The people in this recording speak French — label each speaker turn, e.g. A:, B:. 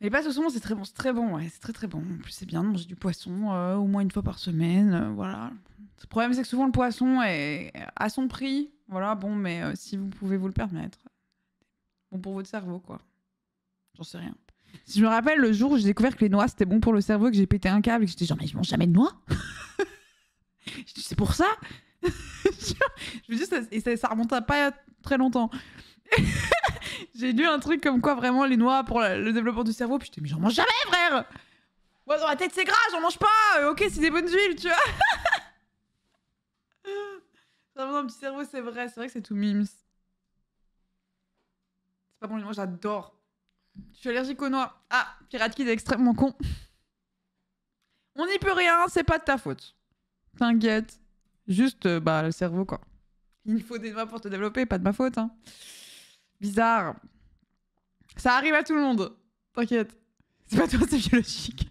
A: Les pâtes au saumon, c'est très bon, c'est très bon, ouais, c'est très très bon. En plus, c'est bien de manger du poisson euh, au moins une fois par semaine, euh, voilà. Le problème, c'est que souvent le poisson est à son prix, voilà, bon, mais euh, si vous pouvez vous le permettre, bon pour votre cerveau, quoi. J'en sais rien. Si je me rappelle le jour où j'ai découvert que les noix c'était bon pour le cerveau, que j'ai pété un câble et que j'étais genre, mais je mange jamais de noix C'est pour ça Je veux dire, et ça, ça remonte à pas très longtemps. J'ai lu un truc comme quoi vraiment les noix pour le développement du cerveau, puis mais j'en mange jamais, frère Moi, dans la tête, c'est gras, j'en mange pas euh, Ok, c'est des bonnes huiles, tu vois Vraiment, un petit cerveau, c'est vrai, c'est vrai que c'est tout mimes. C'est pas bon, les noix, j'adore. Je suis allergique aux noix. Ah, Pirate Kid est extrêmement con. On n'y peut rien, c'est pas de ta faute. T'inquiète. Juste, euh, bah, le cerveau, quoi. Il faut des noix pour te développer, pas de ma faute. Hein. Bizarre. Ça arrive à tout le monde. T'inquiète. C'est pas toi, c'est biologique.